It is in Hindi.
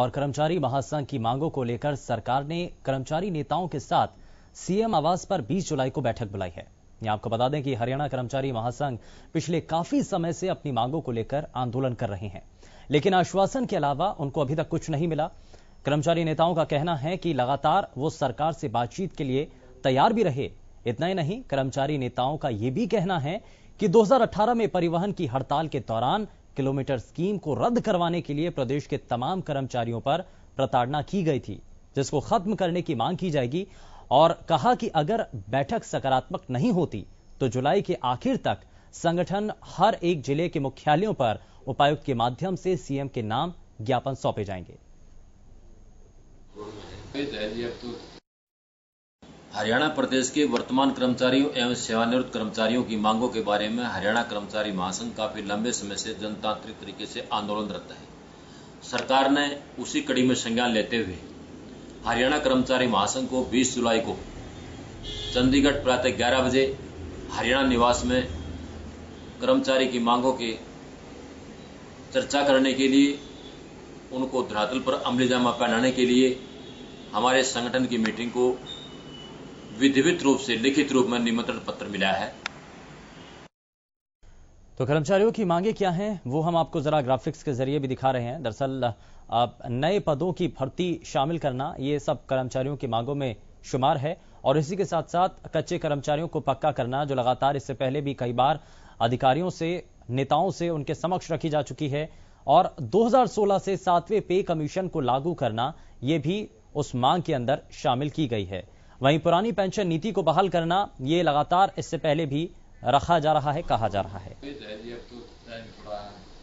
और कर्मचारी महासंघ की मांगों को लेकर सरकार ने कर्मचारी नेताओं के साथ सीएम आवास पर 20 जुलाई को बैठक बुलाई है आपको बता दें कि हरियाणा कर्मचारी महासंघ पिछले काफी समय से अपनी मांगों को लेकर आंदोलन कर रहे हैं लेकिन आश्वासन के अलावा उनको अभी तक कुछ नहीं मिला कर्मचारी नेताओं का कहना है कि लगातार वो सरकार से बातचीत के लिए तैयार भी रहे इतना ही नहीं कर्मचारी नेताओं का यह भी कहना है कि 2018 में परिवहन की हड़ताल के दौरान किलोमीटर स्कीम को रद्द करवाने के लिए प्रदेश के तमाम कर्मचारियों पर प्रताड़ना की गई थी जिसको खत्म करने की मांग की जाएगी और कहा कि अगर बैठक सकारात्मक नहीं होती तो जुलाई के आखिर तक संगठन हर एक जिले के मुख्यालयों पर उपायुक्त के माध्यम से सीएम के नाम ज्ञापन सौंपे जाएंगे हरियाणा प्रदेश के वर्तमान कर्मचारियों एवं सेवानिवृत्त कर्मचारियों की मांगों के बारे में हरियाणा कर्मचारी महासंघ काफी लंबे समय से जनतांत्रिक तरीके से आंदोलनरत है सरकार ने उसी कड़ी में संज्ञान लेते हुए हरियाणा कर्मचारी महासंघ को 20 जुलाई को चंडीगढ़ प्रातः ग्यारह बजे हरियाणा निवास में कर्मचारी की मांगों के चर्चा करने के लिए उनको धरातल पर अमलीजामा पहनाने के लिए हमारे संगठन की मीटिंग को विधिवित रूप से लिखित रूप में निमंत्रण पत्र मिला है तो कर्मचारियों की मांगे क्या हैं वो हम आपको जरा ग्राफिक्स के जरिए भी दिखा रहे हैं दरअसल नए पदों की भर्ती शामिल करना ये सब कर्मचारियों की मांगों में शुमार है और इसी के साथ साथ कच्चे कर्मचारियों को पक्का करना जो लगातार इससे पहले भी कई बार अधिकारियों से नेताओं से उनके समक्ष रखी जा चुकी है और 2016 से सातवें पे कमीशन को लागू करना यह भी उस मांग के अंदर शामिल की गई है वहीं पुरानी पेंशन नीति को बहाल करना ये लगातार इससे पहले भी रखा जा रहा है कहा जा रहा है